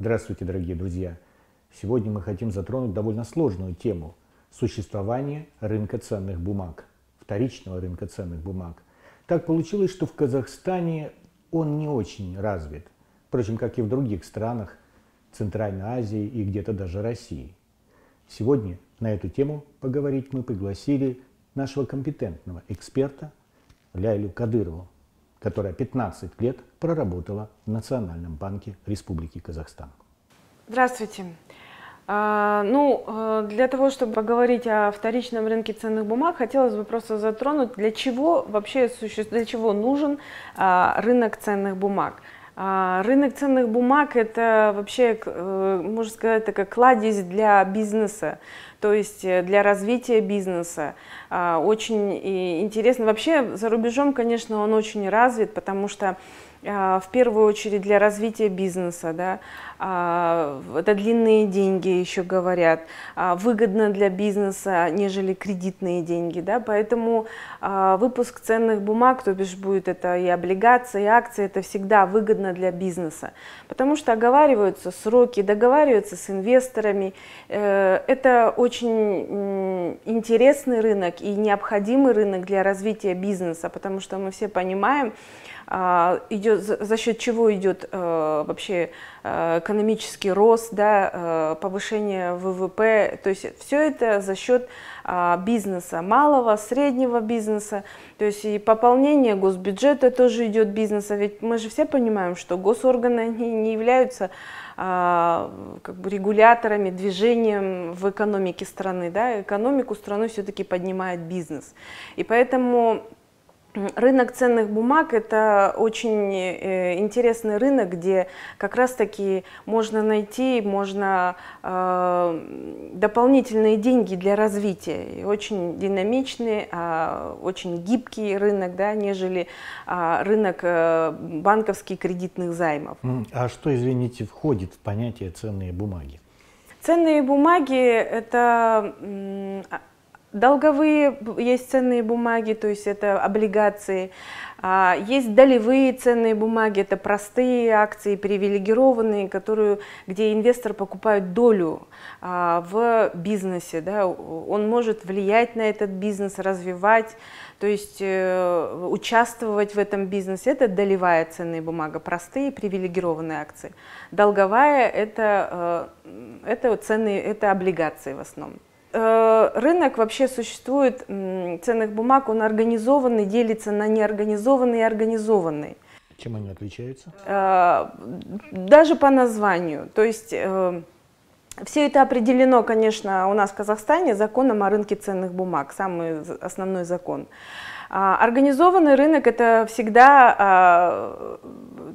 Здравствуйте, дорогие друзья! Сегодня мы хотим затронуть довольно сложную тему – существование рынка ценных бумаг, вторичного рынка ценных бумаг. Так получилось, что в Казахстане он не очень развит, впрочем, как и в других странах Центральной Азии и где-то даже России. Сегодня на эту тему поговорить мы пригласили нашего компетентного эксперта Ляйлю Кадырову которая 15 лет проработала в Национальном банке Республики Казахстан. Здравствуйте. А, ну, э, для того, чтобы поговорить о вторичном рынке ценных бумаг, хотелось бы просто затронуть, для чего вообще существует, для чего нужен а, рынок ценных бумаг. А, рынок ценных бумаг – это вообще, э, можно сказать, такая кладезь для бизнеса, то есть э, для развития бизнеса. А, очень интересно. Вообще за рубежом, конечно, он очень развит, потому что а, в первую очередь для развития бизнеса, да, а, это длинные деньги, еще говорят, а, выгодно для бизнеса, нежели кредитные деньги, да, поэтому а, выпуск ценных бумаг, то бишь будет это и облигации, и акции, это всегда выгодно для бизнеса, потому что оговариваются сроки, договариваются с инвесторами, э, это очень интересный рынок и необходимый рынок для развития бизнеса, потому что мы все понимаем, идет, за счет чего идет э, вообще Э, экономический рост, да, э, повышение ВВП. То есть все это за счет а, бизнеса, малого, среднего бизнеса. То есть и пополнение госбюджета тоже идет бизнеса. Ведь мы же все понимаем, что госорганы не, не являются а, как бы регуляторами, движением в экономике страны. Да? Экономику страны все-таки поднимает бизнес. И поэтому Рынок ценных бумаг – это очень э, интересный рынок, где как раз-таки можно найти, можно э, дополнительные деньги для развития. очень динамичный, а, очень гибкий рынок, да, нежели а, рынок э, банковских кредитных займов. А что, извините, входит в понятие ценные бумаги? Ценные бумаги – это а, Долговые есть ценные бумаги, то есть это облигации. А, есть долевые ценные бумаги, это простые акции, привилегированные, которые, где инвестор покупает долю а, в бизнесе. Да? Он может влиять на этот бизнес, развивать, то есть э, участвовать в этом бизнесе. Это долевая ценная бумага, простые привилегированные акции. Долговая это, э, это, ценные, это облигации в основном. Э, рынок вообще существует, ценных бумаг, он организованный, делится на неорганизованный и организованный. Чем они отличаются? Э, даже по названию. То есть э, все это определено, конечно, у нас в Казахстане законом о рынке ценных бумаг, самый основной закон. А, организованный рынок – это всегда, а,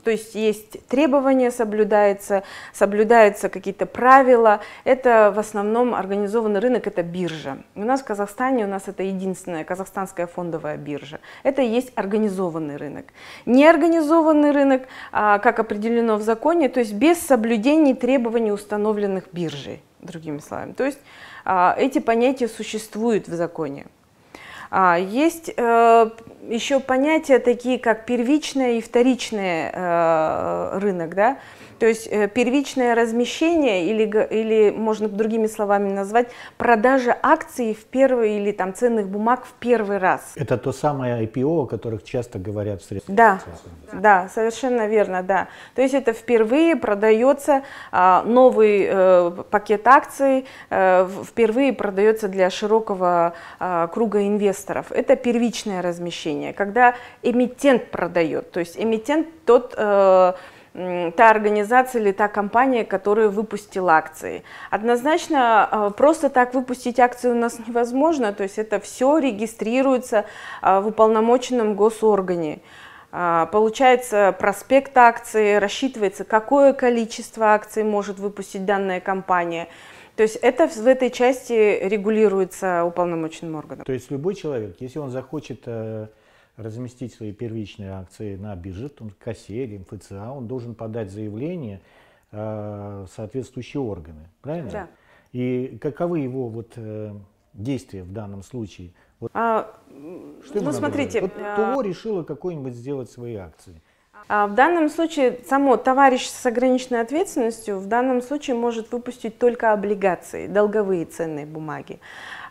то есть есть требования соблюдается, соблюдаются какие-то правила. Это в основном организованный рынок – это биржа. У нас в Казахстане, у нас это единственная казахстанская фондовая биржа. Это и есть организованный рынок. Неорганизованный рынок, а, как определено в законе, то есть без соблюдений требований, установленных биржей, другими словами. То есть эти понятия существуют в законе. А, есть э, еще понятия такие, как первичный и вторичный э, рынок. Да? То есть э, первичное размещение или, или можно другими словами назвать, продажа акций в первый или там ценных бумаг в первый раз. Это то самое IPO, о которых часто говорят в средствах. Да, да, да, совершенно верно, да. То есть это впервые продается а, новый э, пакет акций, э, впервые продается для широкого а, круга инвесторов. Это первичное размещение, когда эмитент продает, то есть эмитент тот та организация или та компания, которая выпустила акции. Однозначно э, просто так выпустить акции у нас невозможно, то есть это все регистрируется э, в уполномоченном госоргане. Э, получается проспект акции, рассчитывается, какое количество акций может выпустить данная компания. То есть это в этой части регулируется уполномоченным органом. То есть любой человек, если он захочет разместить свои первичные акции на бирже, там, КАСЕ или МФЦА, он должен подать заявление э, в соответствующие органы, правильно? Да. И каковы его вот, э, действия в данном случае? Вот, а, что ну, смотрите. Вот, а... ТО решила какой-нибудь сделать свои акции. А, в данном случае само товарищ с ограниченной ответственностью в данном случае может выпустить только облигации, долговые ценные бумаги.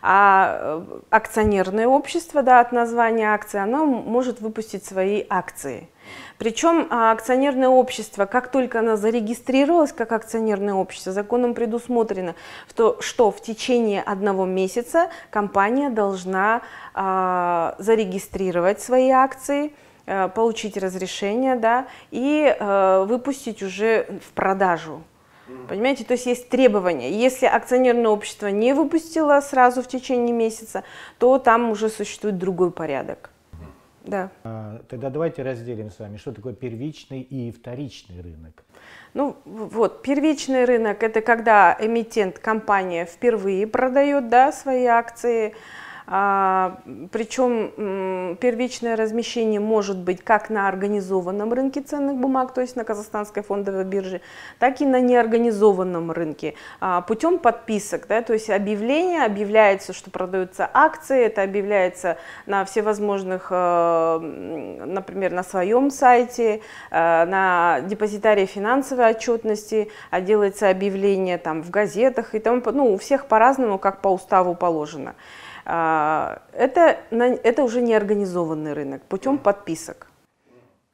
А э, акционерное общество, да, от названия акции, оно может выпустить свои акции. Причем а, акционерное общество, как только оно зарегистрировалось как акционерное общество, законом предусмотрено, что, что в течение одного месяца компания должна а, зарегистрировать свои акции – Э, получить разрешение, да, и э, выпустить уже в продажу. Понимаете, то есть есть требования. Если акционерное общество не выпустило сразу в течение месяца, то там уже существует другой порядок. Да. А, тогда давайте разделим с вами, что такое первичный и вторичный рынок. Ну вот, первичный рынок – это когда эмитент, компания впервые продает да, свои акции, а, Причем первичное размещение может быть как на организованном рынке ценных бумаг, то есть на казахстанской фондовой бирже, так и на неорганизованном рынке а, путем подписок. Да, то есть объявление, объявляется, что продаются акции, это объявляется на всевозможных, э, например, на своем сайте, э, на депозитарии финансовой отчетности, а делается объявление там в газетах и тому, ну, у всех по-разному, как по уставу положено. А, это, это уже неорганизованный рынок путем подписок.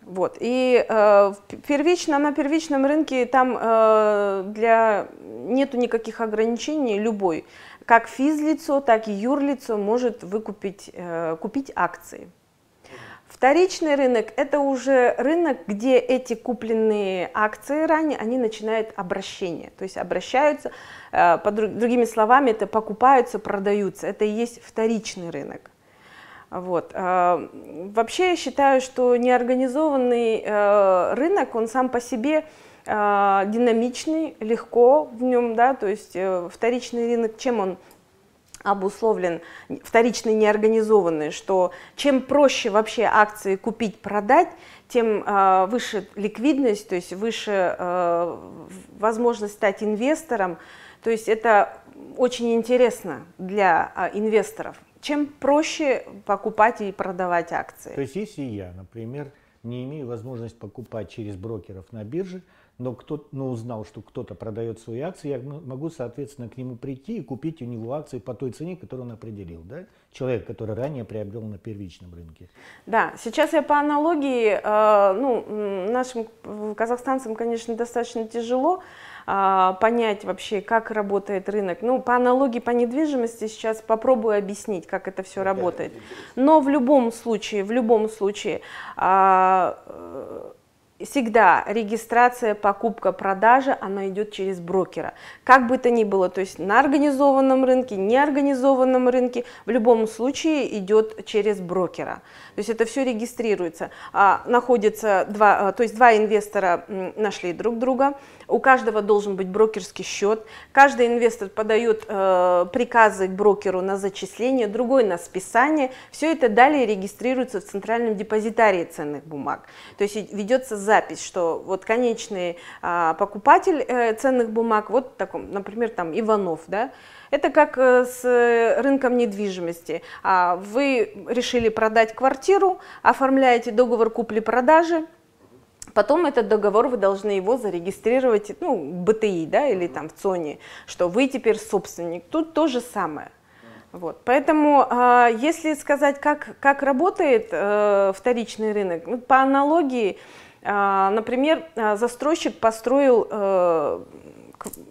Вот. И э, первично, на первичном рынке там э, для, нету никаких ограничений. Любой, как физлицо, так и юрлицо может выкупить, э, купить акции. Вторичный рынок – это уже рынок, где эти купленные акции ранее, они начинают обращение, то есть обращаются, э, под другими словами, это покупаются, продаются, это и есть вторичный рынок. Вот. Э, вообще я считаю, что неорганизованный э, рынок, он сам по себе динамичный, легко в нем, да, то есть вторичный рынок, чем он обусловлен вторичной неорганизованной, что чем проще вообще акции купить, продать, тем э, выше ликвидность, то есть выше э, возможность стать инвестором. То есть это очень интересно для э, инвесторов. Чем проще покупать и продавать акции. То есть если я, например, не имею возможность покупать через брокеров на бирже, но кто но ну, узнал, что кто-то продает свои акции, я могу, соответственно, к нему прийти и купить у него акции по той цене, которую он определил, да? Человек, который ранее приобрел на первичном рынке. Да, сейчас я по аналогии, э, ну, нашим казахстанцам, конечно, достаточно тяжело а, понять вообще, как работает рынок. Ну, по аналогии по недвижимости сейчас попробую объяснить, как это все работает. Но в любом случае, в любом случае, а, всегда регистрация, покупка, продажа, она идет через брокера. Как бы то ни было, то есть на организованном рынке, неорганизованном рынке, в любом случае идет через брокера. То есть это все регистрируется. А, находится два, а, то есть два инвестора нашли друг друга, у каждого должен быть брокерский счет, каждый инвестор подает э, приказы к брокеру на зачисление, другой на списание. Все это далее регистрируется в центральном депозитарии ценных бумаг. То есть ведется за запись, что вот конечный а, покупатель э, ценных бумаг, вот таком, например, там Иванов, да, это как э, с э, рынком недвижимости. А вы решили продать квартиру, оформляете договор купли-продажи, Потом этот договор вы должны его зарегистрировать, ну, в БТИ, да, или там в ЦОНе, что вы теперь собственник. Тут то же самое. Вот. Поэтому, а, если сказать, как, как работает вторичный рынок, ну, по аналогии, а, например, а, застройщик построил э,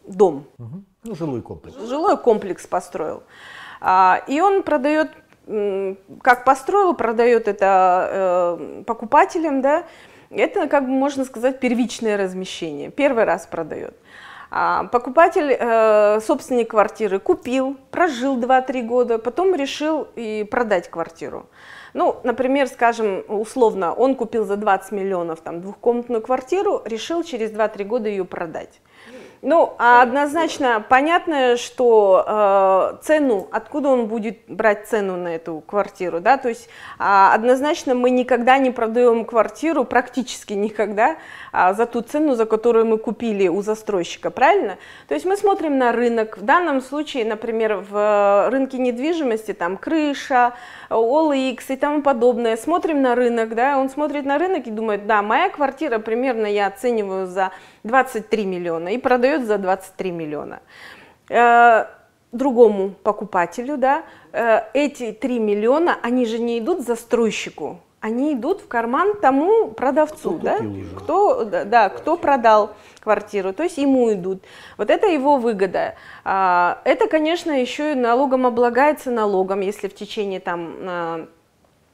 дом. Ну, жилой комплекс. Жилой комплекс построил. А, и он продает, как построил, продает это э, покупателям, да, это, как бы можно сказать, первичное размещение. Первый раз продает. А, покупатель, э, собственник квартиры, купил, прожил 2-3 года, потом решил и продать квартиру. Ну, например, скажем, условно, он купил за 20 миллионов там, двухкомнатную квартиру, решил через 2-3 года ее продать. Ну, а однозначно понятно, что э, цену, откуда он будет брать цену на эту квартиру, да, то есть э, однозначно мы никогда не продаем квартиру, практически никогда, э, за ту цену, за которую мы купили у застройщика, правильно? То есть мы смотрим на рынок, в данном случае, например, в э, рынке недвижимости там крыша, OLX и тому подобное. Смотрим на рынок, да, он смотрит на рынок и думает, да, моя квартира примерно я оцениваю за 23 миллиона и продает за 23 миллиона. Э, другому покупателю, да, э, эти 3 миллиона, они же не идут застройщику, они идут в карман тому продавцу, кто да? Кто, да, кто продал квартиру, то есть ему идут. Вот это его выгода. А, это, конечно, еще и налогом облагается налогом, если в течение там а,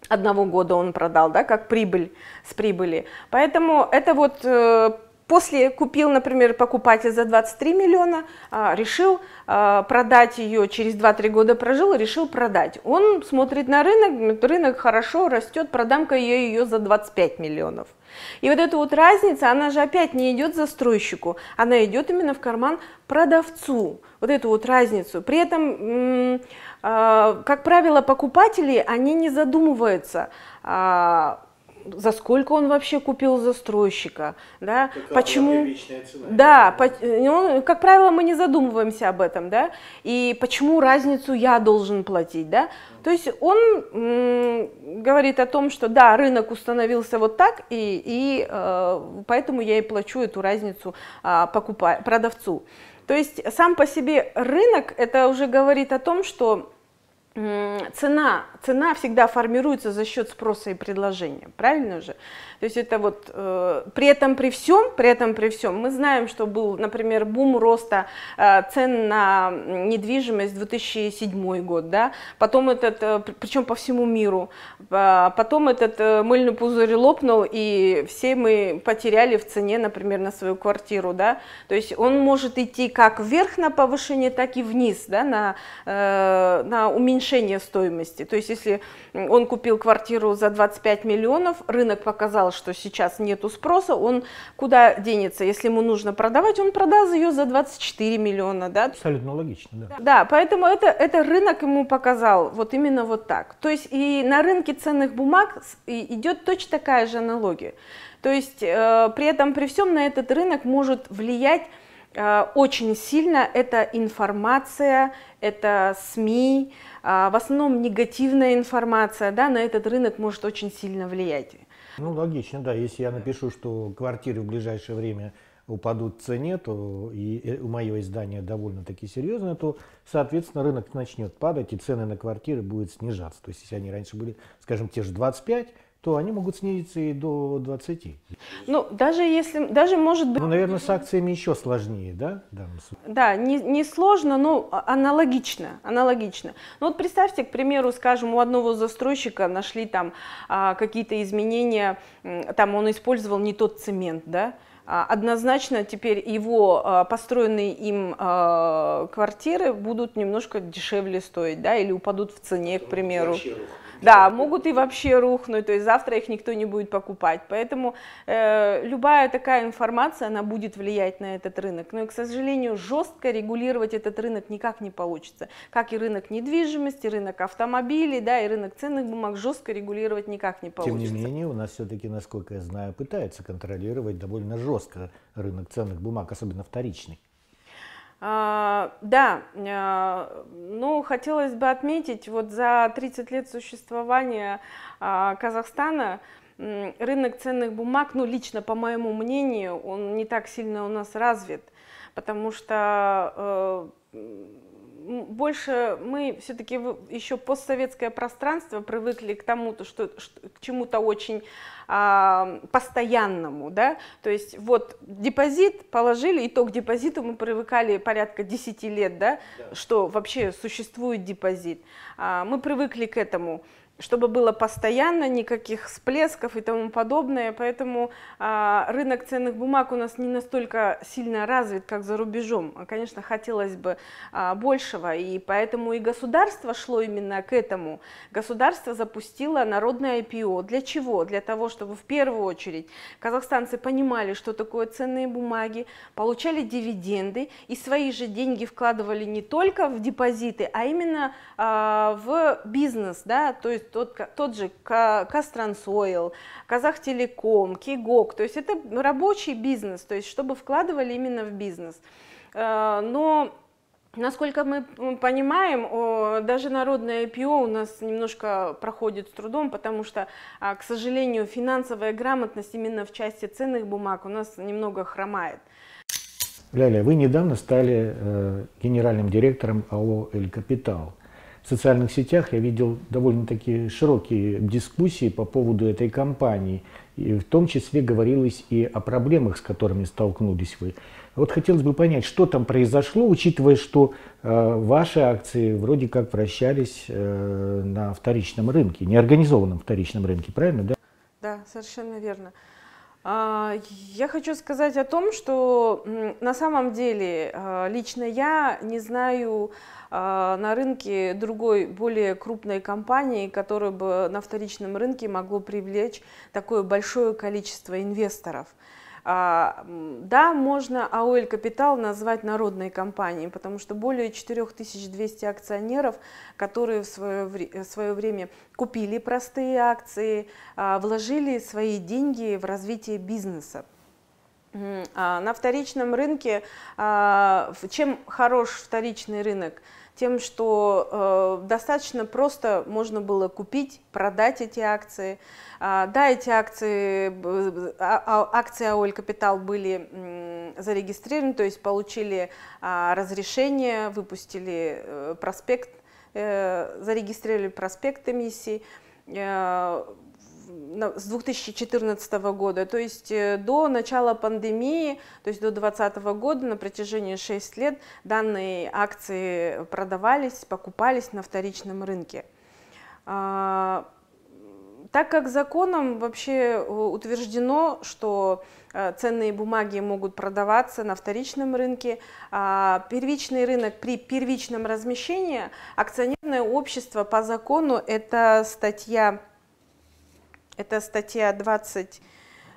одного года он продал, да, как прибыль с прибыли. Поэтому это вот э, После купил, например, покупатель за 23 миллиона, а, решил а, продать ее, через 2-3 года прожил, решил продать. Он смотрит на рынок, рынок хорошо растет, продам-ка я ее за 25 миллионов. И вот эта вот разница, она же опять не идет застройщику, она идет именно в карман продавцу, вот эту вот разницу. При этом, а, как правило, покупатели, они не задумываются, за сколько он вообще купил застройщика, да, Какая почему, цена, да, по, ну, как правило, мы не задумываемся об этом, да, и почему разницу я должен платить, да, то есть он м, говорит о том, что да, рынок установился вот так, и, и э, поэтому я и плачу эту разницу э, покупа, продавцу. То есть сам по себе рынок, это уже говорит о том, что цена, цена всегда формируется за счет спроса и предложения, правильно же? То есть это вот э, при этом при всем, при этом при всем, мы знаем, что был, например, бум роста э, цен на недвижимость 2007 год, да, потом этот, э, причем по всему миру, э, потом этот э, мыльный пузырь лопнул, и все мы потеряли в цене, например, на свою квартиру, да, то есть он может идти как вверх на повышение, так и вниз, да, на, э, на уменьшение стоимости, то есть если он купил квартиру за 25 миллионов, рынок показал сказал, что сейчас нету спроса, он куда денется? Если ему нужно продавать, он продаст ее за 24 миллиона, да? Абсолютно логично, да. Да, поэтому это, это рынок ему показал вот именно вот так. То есть и на рынке ценных бумаг идет точно такая же аналогия. То есть э, при этом, при всем на этот рынок может влиять э, очень сильно это информация, это СМИ, э, в основном негативная информация, да, на этот рынок может очень сильно влиять. Ну, логично, да. Если я напишу, что квартиры в ближайшее время упадут в цене, то и э, у моего издания довольно-таки серьезное, то, соответственно, рынок начнет падать, и цены на квартиры будут снижаться. То есть, если они раньше были, скажем, те же 25, то они могут снизиться и до 20. Ну, даже если, даже может быть... Ну, наверное, с акциями еще сложнее, да? Да, не, не сложно, но а, аналогично, аналогично. Ну, вот представьте, к примеру, скажем, у одного застройщика нашли там а, какие-то изменения, там он использовал не тот цемент, да, а, однозначно теперь его а, построенные им квартиры будут немножко дешевле стоить, да, или упадут в цене, к примеру. Корректировка. Да, могут и вообще рухнуть, то есть завтра их никто не будет покупать. Поэтому э, любая такая информация, она будет влиять на этот рынок. Но, и, к сожалению, жестко регулировать этот рынок никак не получится. Как и рынок недвижимости, рынок автомобилей, да, и рынок ценных бумаг жестко регулировать никак не получится. Тем не менее, у нас все-таки, насколько я знаю, пытаются контролировать довольно жестко рынок ценных бумаг, особенно вторичный. А, да, а, ну, хотелось бы отметить, вот за 30 лет существования а, Казахстана рынок ценных бумаг, ну, лично по моему мнению, он не так сильно у нас развит, потому что э, больше мы все-таки еще постсоветское пространство привыкли к тому, то, что, что к чему-то очень а, постоянному, да, то есть вот депозит положили, и то к депозиту мы привыкали порядка 10 лет, да, да. что вообще существует депозит, а, мы привыкли к этому, чтобы было постоянно, никаких всплесков и тому подобное. Поэтому а, рынок ценных бумаг у нас не настолько сильно развит, как за рубежом. А, конечно, хотелось бы а, большего, и поэтому и государство шло именно к этому. Государство запустило народное IPO. Для чего? Для того, чтобы в первую очередь казахстанцы понимали, что такое ценные бумаги, получали дивиденды и свои же деньги вкладывали не только в депозиты, а именно а, в бизнес, да, то есть используют тот, тот же Кастрансойл, Казахтелеком, Кигок. То есть это рабочий бизнес, то есть чтобы вкладывали именно в бизнес. Э, но Насколько мы понимаем, даже народное IPO у нас немножко проходит с трудом, потому что, а, к сожалению, финансовая грамотность именно в части ценных бумаг у нас немного хромает. Ляля, вы недавно стали э, генеральным директором АО «Эль Капитал» в социальных сетях я видел довольно-таки широкие дискуссии по поводу этой кампании. И в том числе говорилось и о проблемах, с которыми столкнулись вы. Вот хотелось бы понять, что там произошло, учитывая, что э, ваши акции вроде как вращались э, на вторичном рынке, неорганизованном вторичном рынке, правильно, да? Да, совершенно верно. А, я хочу сказать о том, что на самом деле а, лично я не знаю а, на рынке другой, более крупной компании, которая бы на вторичном рынке могло привлечь такое большое количество инвесторов. А, да, можно АОЛ «Капитал» назвать народной компанией, потому что более 4200 акционеров, которые в свое, э, в свое время купили простые акции, а, вложили свои деньги в развитие бизнеса. А, на вторичном рынке, чем хорош вторичный рынок – тем, что э, достаточно просто можно было купить, продать эти акции. А, да, эти акции, а, а, акции АОЛ Капитал были м, зарегистрированы, то есть получили а, разрешение, выпустили э, проспект, э, зарегистрировали проспект эмиссии. Э, с 2014 года, то есть э, до начала пандемии, то есть до 2020 года на протяжении 6 лет данные акции продавались, покупались на вторичном рынке. А, так как законом вообще э, утверждено, что э, ценные бумаги могут продаваться на вторичном рынке, а первичный рынок при первичном размещении, акционерное общество по закону, это статья это статья 20,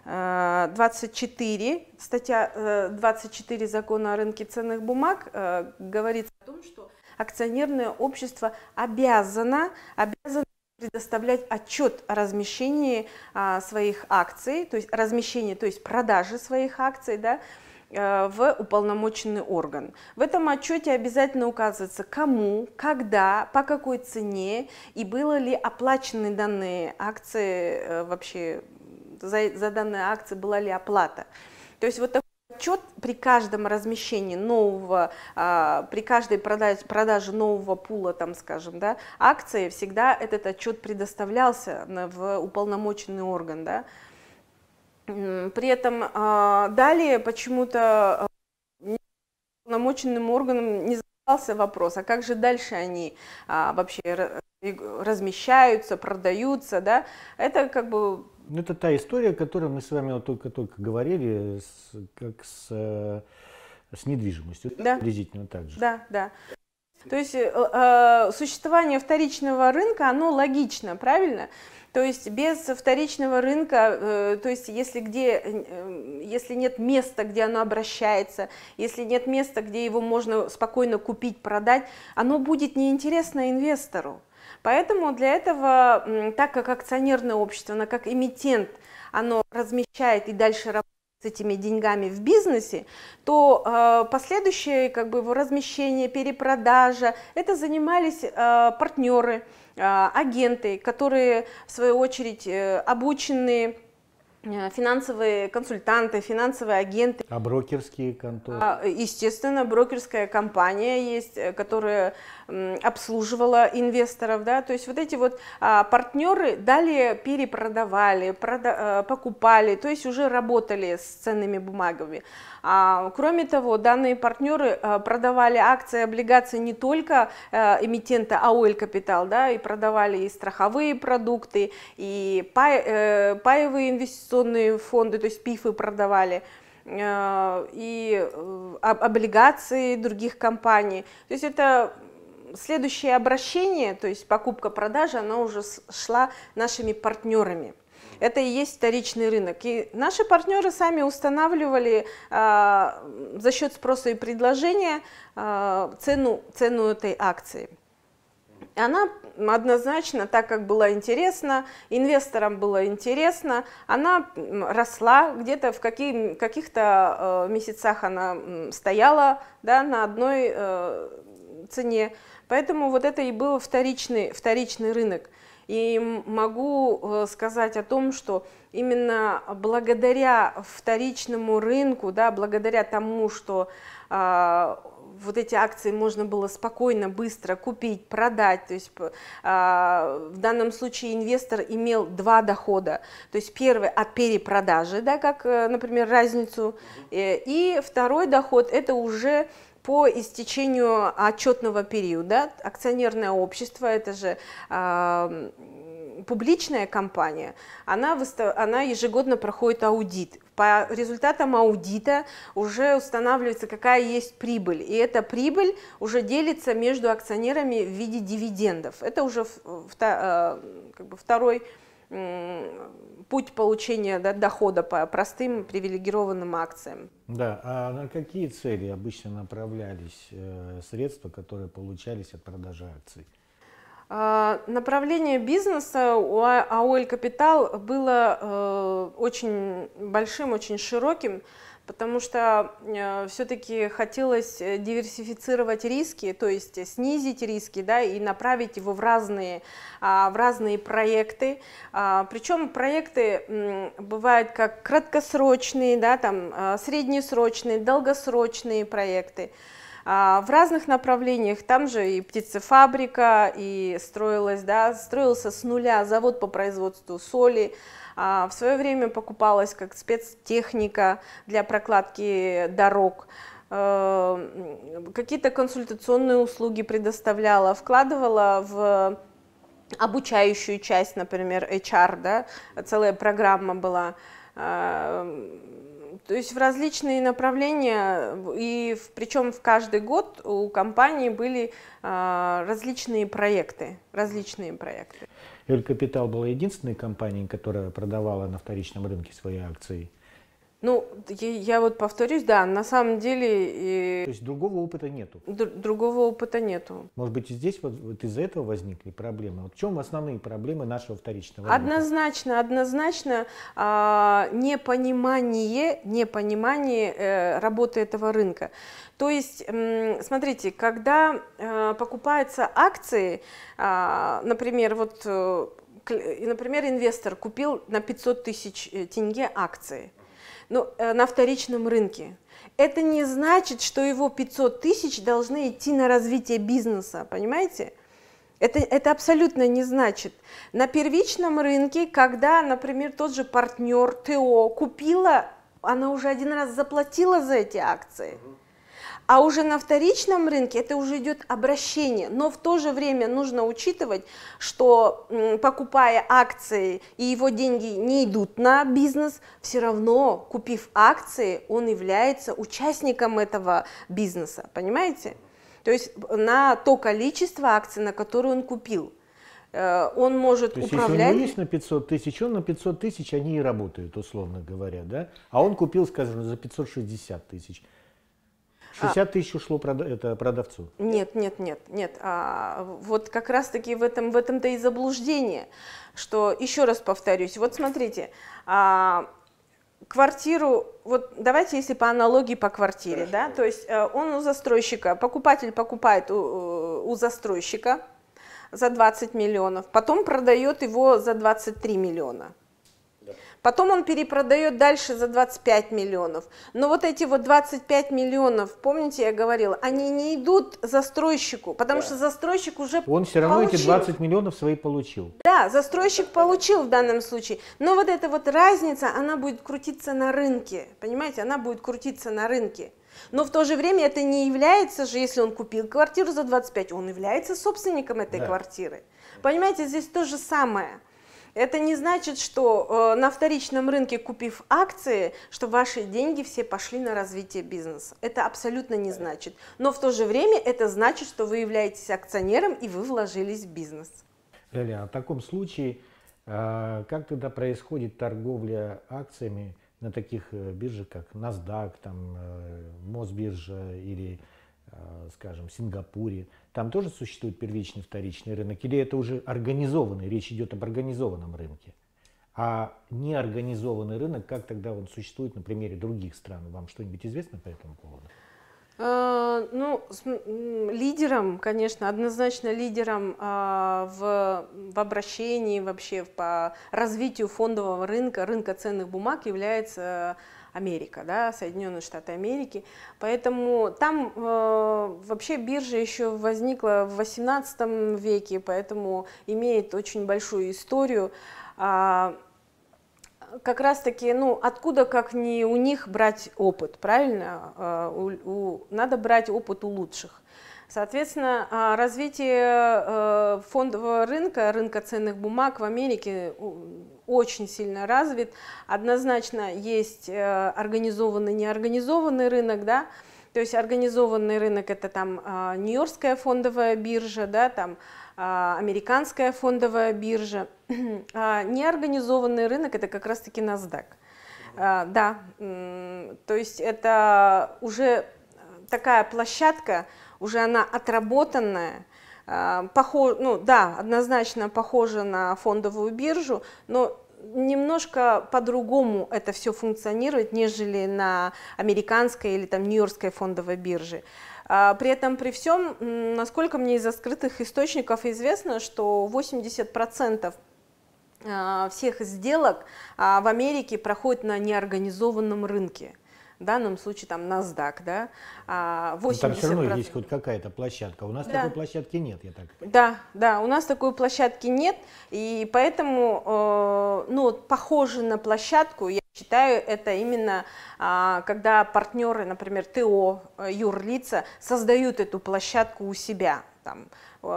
24, э, статья 24 э, закона о рынке ценных бумаг э, говорит о том, что акционерное общество обязано, обязано предоставлять отчет о размещении а, своих акций, то есть размещение, то есть продажи своих акций, да, Э, в уполномоченный орган. В этом отчете обязательно указывается, кому, когда, по какой цене и было ли оплачены данные акции, э, вообще за, за данные акции была ли оплата. То есть вот такой отчет при каждом размещении нового, а, при каждой продаже, продаже нового пула, там, скажем, да, акции, всегда этот отчет предоставлялся в уполномоченный орган, да, при этом а, далее почему-то а, намоченным органам не задался вопрос, а как же дальше они а, вообще размещаются, продаются, да? Это как бы ну, это та история, о которой мы с вами вот только-только говорили, с, как с, э, с недвижимостью. Да. Приблизительно так же. Да, да. То есть э, э существование вторичного рынка, оно логично, правильно? То есть без вторичного рынка, э, то есть если, где, э, если нет места, где оно обращается, если нет места, где его можно спокойно купить, продать, оно будет неинтересно инвестору. Поэтому для этого, так как акционерное общество, оно как эмитент, оно размещает и дальше работает, с этими деньгами в бизнесе, то э, последующее как бы его размещение, перепродажа, это занимались э, партнеры, э, агенты, которые в свою очередь э, обученные э, финансовые консультанты, финансовые агенты. А брокерские конторы? А, естественно, брокерская компания есть, э, которая обслуживала инвесторов, да, то есть вот эти вот а, партнеры далее перепродавали, прода э, покупали, то есть уже работали с ценными бумагами. А, кроме того, данные партнеры а, продавали акции, облигации не только а, эмитента АОЛ Капитал, да, и продавали и страховые продукты, и пай, э, паевые инвестиционные фонды, то есть пифы продавали и облигации других компаний. То есть это следующее обращение, то есть покупка-продажа, она уже шла нашими партнерами. Это и есть вторичный рынок. И наши партнеры сами устанавливали э, за счет спроса и предложения э, цену, цену этой акции. Она однозначно, так как было интересно, инвесторам было интересно, она росла, где-то в каких, каких-то э, месяцах она стояла да, на одной э, цене, Поэтому вот это и был вторичный, вторичный рынок. И могу э, сказать о том, что именно благодаря вторичному рынку, да, благодаря тому, что э, вот эти акции можно было спокойно, быстро купить, продать, то есть э, в данном случае инвестор имел два дохода, то есть первый от перепродажи, да, как, э, например, разницу, э, и второй доход это уже по истечению а, отчетного периода. Акционерное общество, это же э, публичная компания, она, она ежегодно проходит аудит. По результатам аудита уже устанавливается, какая есть прибыль. И эта прибыль уже делится между акционерами в виде дивидендов. Это уже в... В... Э, как бы второй путь получения да, дохода по простым привилегированным акциям. Да, а на какие цели обычно направлялись э, средства, которые получались от продажи акций? А, направление бизнеса у АОЛ а «Капитал» было э, очень большим, очень широким потому что э, все-таки хотелось э, диверсифицировать риски, то есть снизить риски, да, и направить его в разные, а, в разные проекты. А, причем проекты м, бывают как краткосрочные, да, там а, среднесрочные, долгосрочные проекты а, в разных направлениях. Там же и птицефабрика, и строилась, да, строился с нуля завод по производству соли, а в свое время покупалась как спецтехника для прокладки дорог э, какие-то консультационные услуги предоставляла, вкладывала в обучающую часть, например, HR, да, целая программа была. Э, то есть в различные направления, и в, причем в каждый год у компании были э, различные проекты, различные проекты. Эль Капитал была единственной компанией, которая продавала на вторичном рынке свои акции ну, я вот повторюсь, да, на самом деле... И... То есть другого опыта нету? Др- другого опыта нету. Может быть, и здесь вот, вот из-за этого возникли проблемы? Вот в чем основные проблемы нашего вторичного рынка? Однозначно, однозначно а, непонимание, непонимание э, работы этого рынка. То есть, смотрите, когда э, покупаются акции, э, например, вот... Э, например, инвестор купил на 500 тысяч э, тенге акции – ну, э, на вторичном рынке. Это не значит, что его 500 тысяч должны идти на развитие бизнеса, понимаете? Это, это абсолютно не значит. На первичном рынке, когда, например, тот же партнер ТО купила, она уже один раз заплатила за эти акции. Угу. А уже на вторичном рынке это уже идет обращение, но в то же время нужно учитывать, что покупая акции и его деньги не идут на бизнес, все равно, купив акции, он является участником этого бизнеса, понимаете? То есть на то количество акций, на которые он купил э, он может То есть, управлять. Если у него есть на 500 тысяч, он на 500 тысяч, они и работают, условно говоря, да? А он купил, скажем, за 560 тысяч. 60 а. тысяч ушло прод... это продавцу. Нет, нет, нет, нет. А, вот как раз-таки в этом в этом-то и заблуждение, что еще раз повторюсь. Вот смотрите, а, квартиру, вот давайте если по аналогии по квартире, Хорошо. да, то есть э, он у застройщика, покупатель покупает у, у застройщика за 20 миллионов, потом продает его за 23 миллиона. Потом он перепродает дальше за 25 миллионов. Но вот эти вот 25 миллионов, помните, я говорила, они не идут застройщику, потому да. что застройщик уже Он все равно получил. эти 20 миллионов свои получил. Да, застройщик получил в данном случае. Но вот эта вот разница, она будет крутиться на рынке, понимаете, она будет крутиться на рынке. Но в то же время это не является же, если он купил квартиру за 25, он является собственником этой да. квартиры. Понимаете, здесь то же самое. Это не значит, что э, на вторичном рынке, купив акции, что ваши деньги все пошли на развитие бизнеса. Это абсолютно не значит. Но в то же время это значит, что вы являетесь акционером и вы вложились в бизнес. Ляля, а в таком случае, э, как тогда происходит торговля акциями на таких э, биржах, как NASDAQ, там, Мосбиржа или, скажем, Сингапуре? там тоже существует первичный, вторичный рынок, или это уже организованный, речь идет об организованном рынке? А неорганизованный рынок, как тогда он существует на примере других стран? Вам что-нибудь известно по этому поводу? Э, ну, лидером, конечно, однозначно лидером а, в, в обращении вообще по развитию фондового рынка, рынка ценных бумаг является Америка, да, Соединенные Штаты Америки. Поэтому там э, вообще биржа еще возникла в 18 веке, поэтому имеет очень большую историю. Э, как раз-таки, ну, откуда, как не у них брать опыт, правильно? Э, у, у, надо брать опыт у лучших. Соответственно, а, развитие э, фондового рынка, рынка ценных бумаг в Америке очень сильно развит. Однозначно есть э, организованный, неорганизованный рынок, да, то есть организованный рынок это там а, Нью-Йоркская фондовая биржа, да, там а, американская фондовая биржа. А неорганизованный рынок это как раз-таки NASDAQ. да, то есть это уже такая площадка, уже она отработанная, а, похож, ну да, однозначно похожа на фондовую биржу, но немножко по-другому это все функционирует, нежели на американской или там нью-йоркской фондовой бирже. А, при этом, при всем, насколько мне из открытых источников известно, что 80% а, всех сделок в Америке проходит на неорганизованном рынке в данном случае там NASDAQ, да, 80%. А, ну, там все равно есть хоть какая-то площадка, у нас да. такой площадки нет, я так понимаю. Да, да, у нас такой площадки нет, и поэтому, э, ну, похоже на площадку, я Считаю, это именно а, когда партнеры, например, ТО, э, юрлица, создают эту площадку у себя. Там, Э,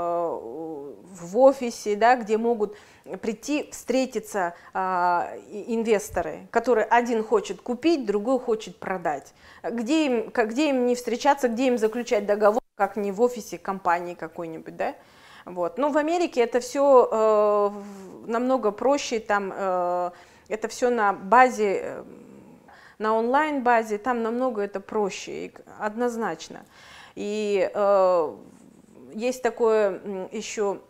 в офисе, да, где могут прийти встретиться а, инвесторы, которые один хочет купить, другой хочет продать. Где им, где им не встречаться, где им заключать договор, как не в офисе компании какой-нибудь, да? Вот. Но в Америке это все э, намного проще, там э, это все на базе, э, на онлайн базе, там намного это проще, однозначно. И э, есть такое еще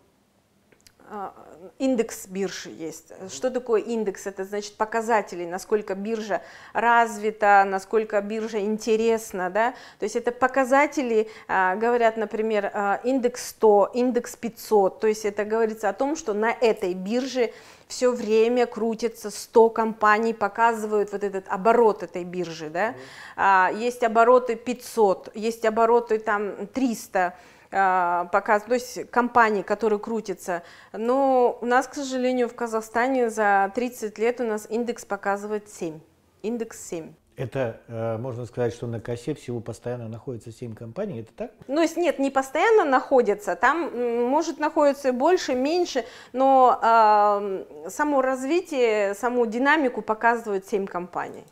а, индекс биржи есть. Что такое индекс? Это значит показатели, насколько биржа развита, насколько биржа интересна. Да? То есть это показатели, а, говорят, например, а, индекс 100, индекс 500. То есть это говорится о том, что на этой бирже все время крутится 100 компаний, показывают вот этот оборот этой биржи. Да? Есть обороты 500, есть обороты там 300 а, показ, то есть компании, которые крутятся. Но ну, у нас, к сожалению, в Казахстане за 30 лет у нас индекс показывает 7. Индекс 7. Это э, можно сказать, что на косе всего постоянно находится 7 компаний, это так? Ну, есть нет, не постоянно находятся, там может находится больше, меньше, но э, само развитие, саму динамику показывают 7 компаний.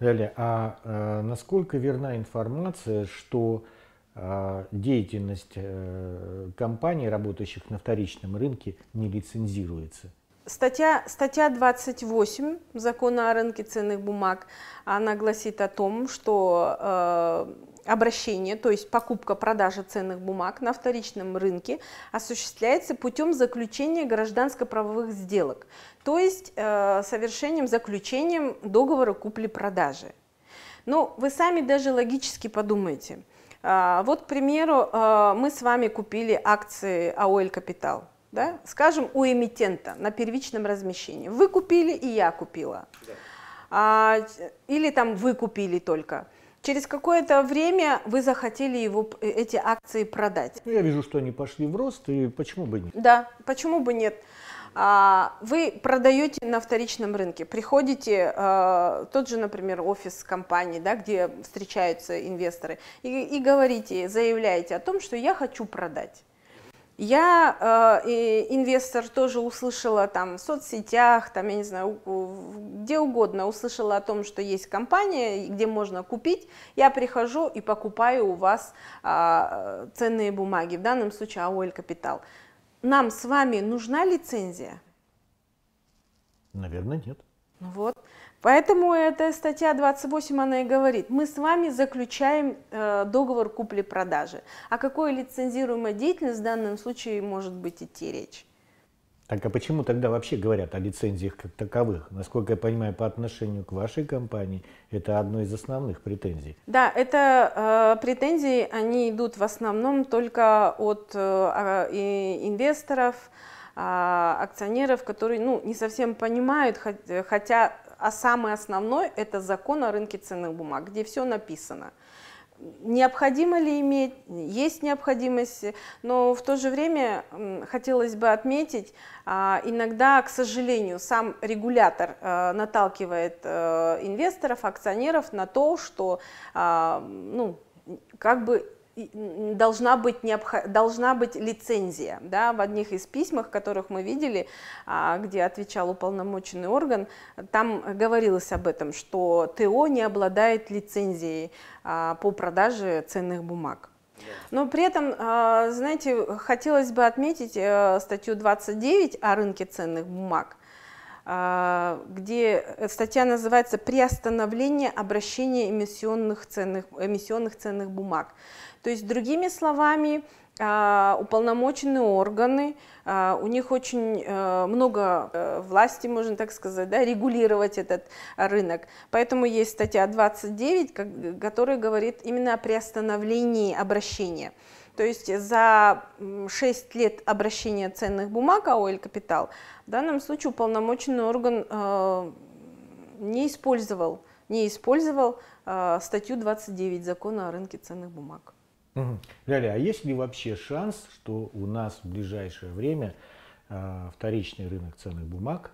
Далее, а э, насколько верна информация, что а, деятельность э, компаний, работающих на вторичном рынке, не лицензируется. Статья, статья 28 Закона о рынке ценных бумаг, она гласит о том, что э, обращение, то есть покупка-продажа ценных бумаг на вторичном рынке осуществляется путем заключения гражданско-правовых сделок, то есть э, совершением, заключением договора купли-продажи. Но ну, вы сами даже логически подумайте – а, вот, к примеру, а, мы с вами купили акции АО Капитал», да? скажем, у эмитента на первичном размещении. Вы купили и я купила. Да. А, или там вы купили только. Через какое-то время вы захотели его, э, эти акции продать. Ну, я вижу, что они пошли в рост, и почему бы нет? Да, почему бы нет. А, вы продаете на вторичном рынке, приходите, а, тот же, например, офис компании, да, где встречаются инвесторы, и, и говорите, заявляете о том, что я хочу продать. Я э, инвестор тоже услышала там в соцсетях, там я не знаю, где угодно услышала о том, что есть компания, где можно купить. Я прихожу и покупаю у вас э, ценные бумаги, в данном случае АОЛ Капитал. Capital нам с вами нужна лицензия? Наверное, нет. Ну вот. Поэтому эта статья 28, она и говорит, мы с вами заключаем э, договор купли-продажи. О какой лицензируемой деятельности в данном случае может быть идти речь? Так а почему тогда вообще говорят о лицензиях как таковых? Насколько я понимаю, по отношению к вашей компании это одно из основных претензий. Да, это э, претензии, они идут в основном только от э, а, инвесторов, э, акционеров, которые ну, не совсем понимают, хотя а самый основной это закон о рынке ценных бумаг, где все написано необходимо ли иметь, есть необходимость, но в то же время хотелось бы отметить, а, иногда, к сожалению, сам регулятор э, наталкивает э, инвесторов, акционеров на то, что а, ну, как бы должна быть, необх... должна быть лицензия. Да? В одних из письмах, которых мы видели, а, где отвечал уполномоченный орган, там говорилось об этом, что ТО не обладает лицензией а, по продаже ценных бумаг. Но при этом, а, знаете, хотелось бы отметить э, статью 29 о рынке ценных бумаг, где статья называется «Приостановление обращения эмиссионных ценных, эмиссионных ценных бумаг». То есть, другими словами, а, уполномоченные органы, а, у них очень э, много э, власти, можно так сказать, да, регулировать этот рынок. Поэтому есть статья 29, которая говорит именно о приостановлении обращения. То есть за 6 лет обращения ценных бумаг АО Капитал» в данном случае уполномоченный орган э, не использовал, не использовал статью 29 закона о рынке ценных бумаг. Угу. Ляля, а есть ли вообще шанс, что у нас в ближайшее время э, вторичный рынок ценных бумаг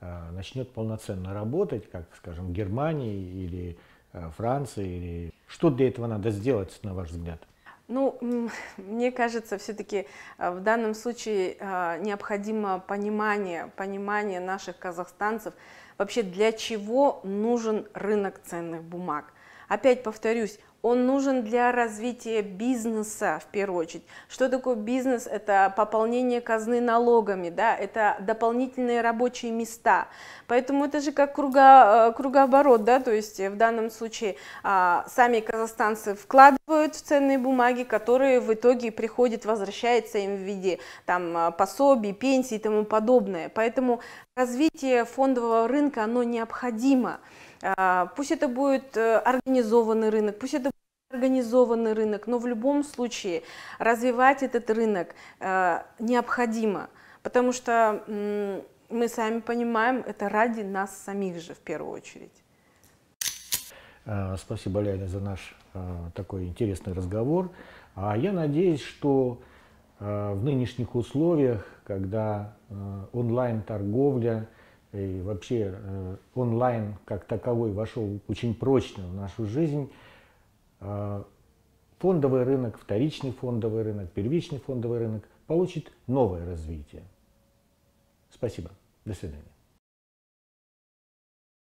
э, начнет полноценно работать, как, скажем, в Германии или э, Франции? Или... Что для этого надо сделать, на ваш взгляд? Ну, мне кажется, все-таки в данном случае необходимо понимание, понимание наших казахстанцев вообще для чего нужен рынок ценных бумаг. Опять повторюсь, он нужен для развития бизнеса в первую очередь. Что такое бизнес? Это пополнение казны налогами, да, это дополнительные рабочие места. Поэтому это же как круго э, кругооборот, да, то есть э, в данном случае а, сами казахстанцы вкладывают в ценные бумаги, которые в итоге приходят, возвращаются им в виде там э, пособий, пенсий и тому подобное. Поэтому развитие фондового рынка, оно необходимо. А, пусть это будет э, организованный рынок, пусть это будет организованный рынок, но в любом случае развивать этот рынок э, необходимо, потому что мы сами понимаем, это ради нас самих же в первую очередь. А, спасибо, Ляйна, за наш а, такой интересный разговор. А я надеюсь, что в нынешних условиях, когда онлайн-торговля и вообще э, онлайн как таковой вошел очень прочно в нашу жизнь. Э, фондовый рынок, вторичный фондовый рынок, первичный фондовый рынок получит новое развитие. Спасибо. До свидания.